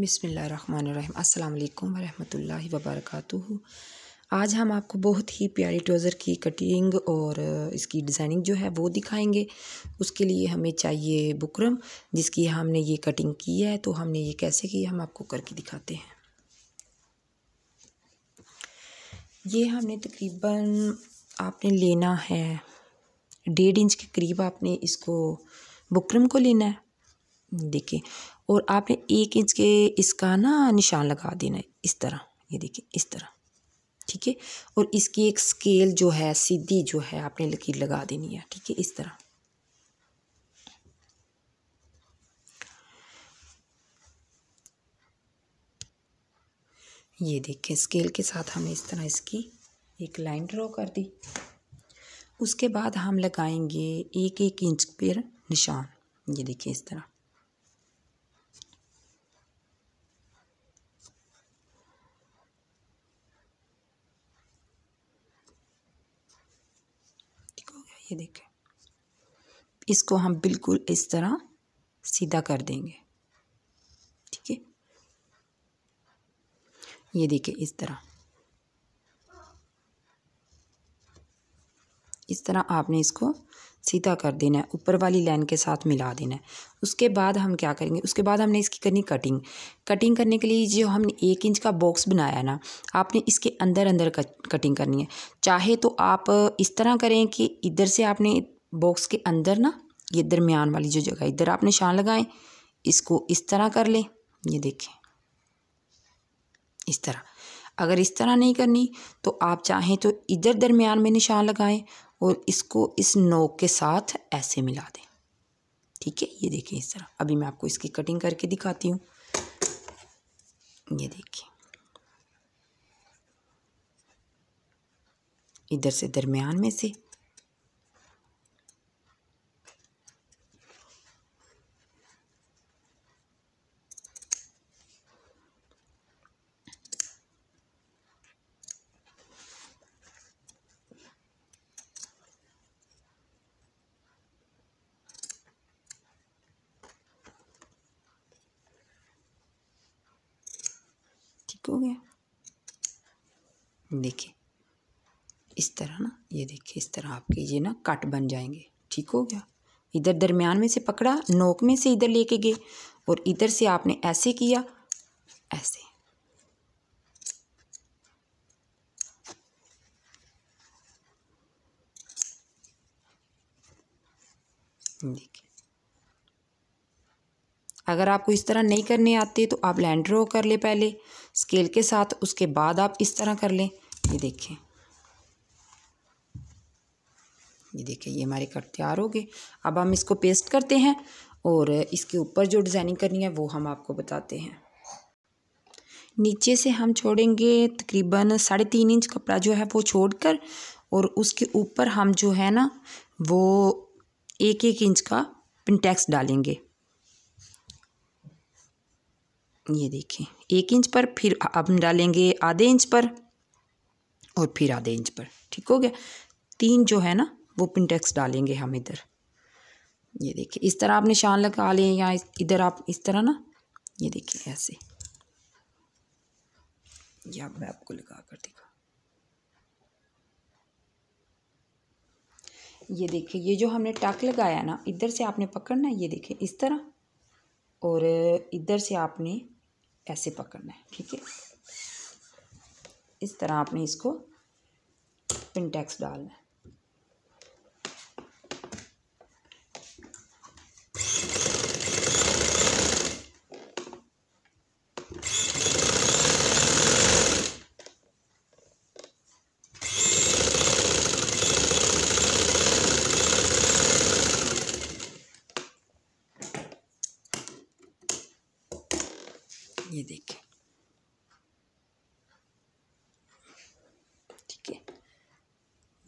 बिसमीम् अल्लाम वरहमल वबरक आज हम आपको बहुत ही प्यारे ट्रोज़र की कटिंग और इसकी डिज़ाइनिंग जो है वो दिखाएंगे उसके लिए हमें चाहिए बुकरम जिसकी हमने ये कटिंग की है तो हमने ये कैसे की हम आपको करके दिखाते हैं ये हमने तकरीबन आपने लेना है डेढ़ इंच के करीब आपने इसको बुकरम को लेना है देखिए और आपने एक इंच के इसका ना निशान लगा देना है इस तरह ये देखिए इस तरह ठीक है और इसकी एक स्केल जो है सीधी जो है आपने लकीर लगा देनी है ठीक है इस तरह ये देखिए स्केल के साथ हमने इस तरह इसकी एक लाइन ड्रॉ कर दी उसके बाद हम लगाएंगे एक एक इंच पर निशान ये देखिए इस तरह ये देखें इसको हम बिल्कुल इस तरह सीधा कर देंगे ठीक है ये देखें इस तरह इस तरह आपने इसको सीधा कर देना है ऊपर वाली लाइन के साथ मिला देना है उसके बाद हम क्या करेंगे उसके बाद हमने इसकी करनी कटिंग कटिंग करने के लिए जो हमने एक इंच का बॉक्स बनाया है ना आपने इसके अंदर अंदर कटिंग करनी है चाहे तो आप इस तरह करें कि इधर से आपने बॉक्स के अंदर ना ये दरमियान वाली जो जगह इधर आप निशान लगाएं इसको इस तरह कर लें ये देखें इस तरह अगर इस तरह नहीं करनी तो आप चाहें तो इधर दरमियान में निशान लगाएं और इसको इस नोक के साथ ऐसे मिला दें ठीक है ये देखें इस तरह अभी मैं आपको इसकी कटिंग करके दिखाती हूँ ये देखिए इधर से दरमियान में से हो गया देखिए इस तरह ना ये देखिए इस तरह आप कीजिए ना कट बन जाएंगे ठीक हो गया इधर दरमियान में से पकड़ा नोक में से इधर लेके गए और इधर से आपने ऐसे किया ऐसे देखिए अगर आपको इस तरह नहीं करने आते तो आप लैंड ड्रॉ कर लें पहले स्केल के साथ उसके बाद आप इस तरह कर लें ये देखें ये देखें ये हमारे कट तैयार हो गए अब हम इसको पेस्ट करते हैं और इसके ऊपर जो डिज़ाइनिंग करनी है वो हम आपको बताते हैं नीचे से हम छोड़ेंगे तकरीबन साढ़े तीन इंच कपड़ा जो है वो छोड़ कर और उसके ऊपर हम जो है ना वो एक एक इंच का पिनटैक्स डालेंगे ये देखें एक इंच पर फिर अब डालेंगे आधे इंच पर और फिर आधे इंच पर ठीक हो गया तीन जो है ना वो पिनटेक्स डालेंगे हम इधर ये देखिए इस तरह आप निशान लगा लें या इधर आप इस तरह ना ये देखिए ऐसे या मैं आपको लगा कर दिखा ये देखिए ये जो हमने टक लगाया ना इधर से आपने पकड़ना ये देखिए इस तरह और इधर से आपने ऐसे पकड़ना है ठीक है इस तरह आपने इसको पिंटेक्स डालना है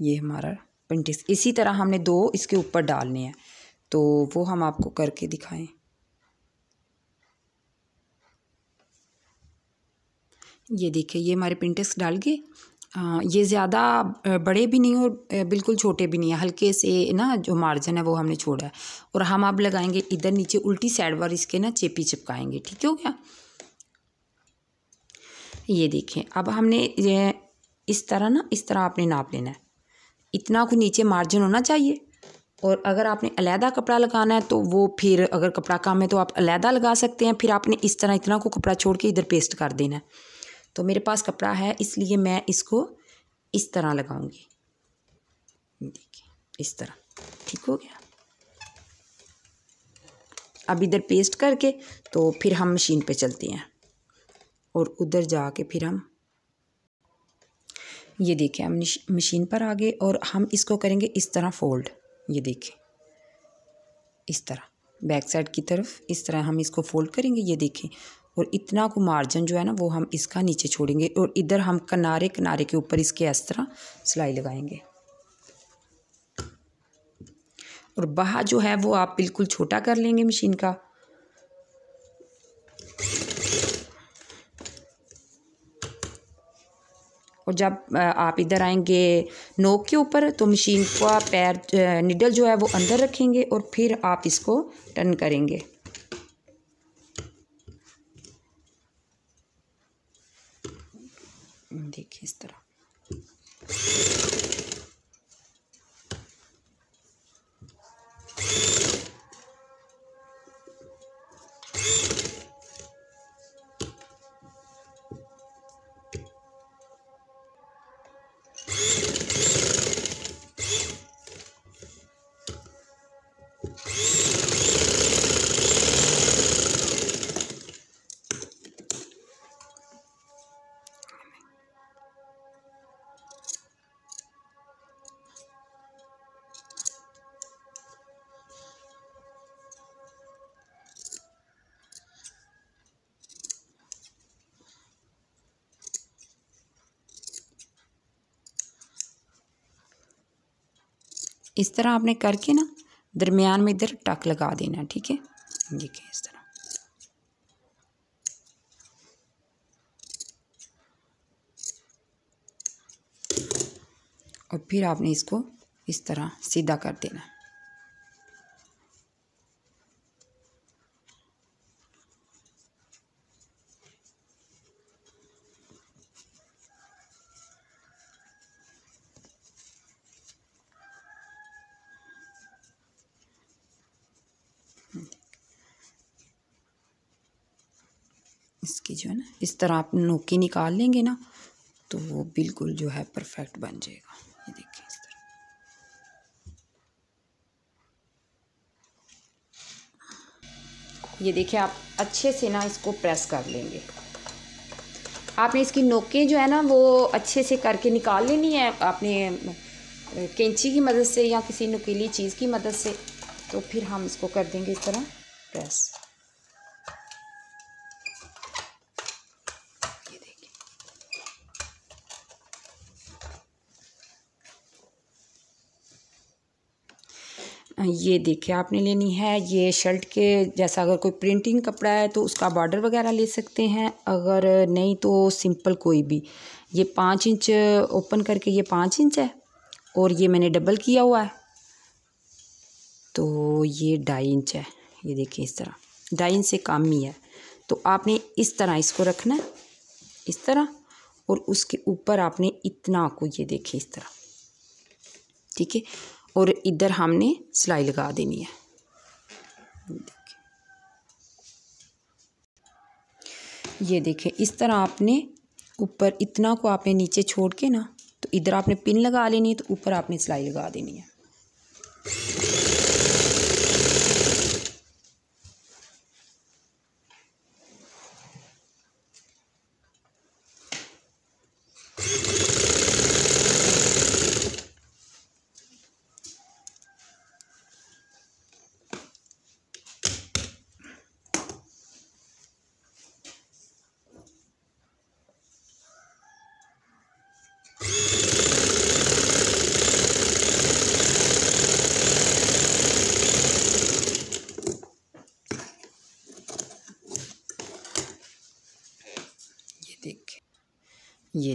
ये हमारा पेंटिस इसी तरह हमने दो इसके ऊपर डालने हैं तो वो हम आपको करके दिखाएं ये देखिए ये हमारे पेंटिस डाल के ये ज़्यादा बड़े भी नहीं और बिल्कुल छोटे भी नहीं है हल्के से ना जो मार्जिन है वो हमने छोड़ा है और हम आप लगाएंगे इधर नीचे उल्टी साइड पर इसके ना चेपी चिपकाएंगे ठीक हो गया ये देखें अब हमने ये इस तरह ना इस तरह आपने नाप लेना है इतना को नीचे मार्जिन होना चाहिए और अगर आपने अलहदा कपड़ा लगाना है तो वो फिर अगर कपड़ा कम है तो आप अलहदा लगा सकते हैं फिर आपने इस तरह इतना को कपड़ा छोड़ के इधर पेस्ट कर देना है तो मेरे पास कपड़ा है इसलिए मैं इसको इस तरह लगाऊंगी देखिए इस तरह ठीक हो गया अब इधर पेस्ट करके तो फिर हम मशीन पे चलते हैं और उधर जाके फिर हम ये देखें हम मशीन पर आ गए और हम इसको करेंगे इस तरह फोल्ड ये देखें इस तरह बैक साइड की तरफ इस तरह हम इसको फोल्ड करेंगे ये देखें और इतना को मार्जिन जो है ना वो हम इसका नीचे छोड़ेंगे और इधर हम किनारे किनारे के ऊपर इसके इस तरह सिलाई लगाएंगे और बाहा जो है वो आप बिल्कुल छोटा कर लेंगे मशीन का और जब आप इधर आएंगे नोक के ऊपर तो मशीन का पैर निडल जो है वो अंदर रखेंगे और फिर आप इसको टर्न करेंगे इस तरह आपने करके ना दरमियान में इधर टक लगा देना ठीक है देखिए इस तरह और फिर आपने इसको इस तरह सीधा कर देना इसकी जो है ना इस तरह आप नोकी निकाल लेंगे ना तो वो बिल्कुल जो है परफेक्ट बन जाएगा ये देखिए इस तरह ये देखिए आप अच्छे से ना इसको प्रेस कर लेंगे आपने इसकी नोके जो है ना वो अच्छे से करके निकाल लेनी है आपने कैंची की मदद से या किसी नुकीली चीज़ की मदद से तो फिर हम इसको कर देंगे इस तरह प्रेस ये देखिए आपने लेनी है ये शर्ट के जैसा अगर कोई प्रिंटिंग कपड़ा है तो उसका बॉर्डर वगैरह ले सकते हैं अगर नहीं तो सिंपल कोई भी ये पाँच इंच ओपन करके ये पाँच इंच है और ये मैंने डबल किया हुआ है तो ये ढाई इंच है ये देखिए इस तरह ढाई इंच से काम ही है तो आपने इस तरह इसको रखना है इस तरह और उसके ऊपर आपने इतना को ये देखिए इस तरह ठीक है और इधर हमने सिलाई लगा देनी है ये देखें इस तरह आपने ऊपर इतना को आपने नीचे छोड़ के ना तो इधर आपने पिन लगा लेनी है तो ऊपर आपने सिलाई लगा देनी है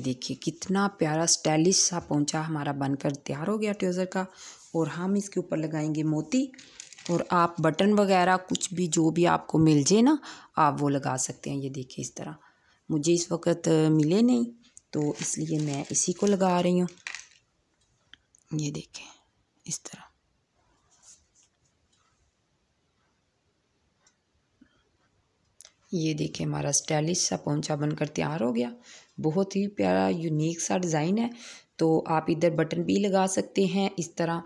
देखिए कितना प्यारा स्टाइलिश सा पहुंचा हमारा बनकर तैयार हो गया ट्यूज़र का और हम इसके ऊपर लगाएंगे मोती और आप बटन वगैरह कुछ भी जो भी आपको मिल जाए ना आप वो लगा सकते हैं ये देखिए इस तरह मुझे इस वक्त मिले नहीं तो इसलिए मैं इसी को लगा रही हूँ ये देखें इस तरह ये देखिए हमारा स्टाइलिश सा पोंछा बनकर तैयार हो गया बहुत ही प्यारा यूनिक सा डिज़ाइन है तो आप इधर बटन भी लगा सकते हैं इस तरह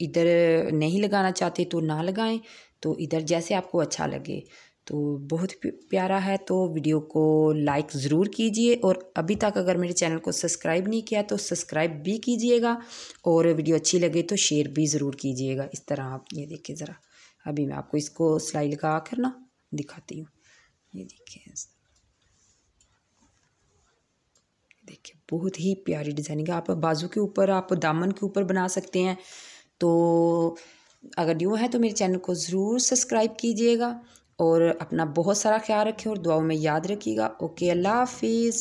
इधर नहीं लगाना चाहते तो ना लगाएं तो इधर जैसे आपको अच्छा लगे तो बहुत प्यारा है तो वीडियो को लाइक ज़रूर कीजिए और अभी तक अगर मेरे चैनल को सब्सक्राइब नहीं किया तो सब्सक्राइब भी कीजिएगा और वीडियो अच्छी लगे तो शेयर भी ज़रूर कीजिएगा इस तरह आप ये देखिए ज़रा अभी मैं आपको इसको सिलाई लगा कर ना दिखाती हूँ ये देखिए देखिए बहुत ही प्यारी डिज़ाइनिंग आप बाजू के ऊपर आप दामन के ऊपर बना सकते हैं तो अगर न्यू है तो मेरे चैनल को ज़रूर सब्सक्राइब कीजिएगा और अपना बहुत सारा ख्याल रखें और दुआओं में याद रखिएगा ओके अल्लाह हाफिज़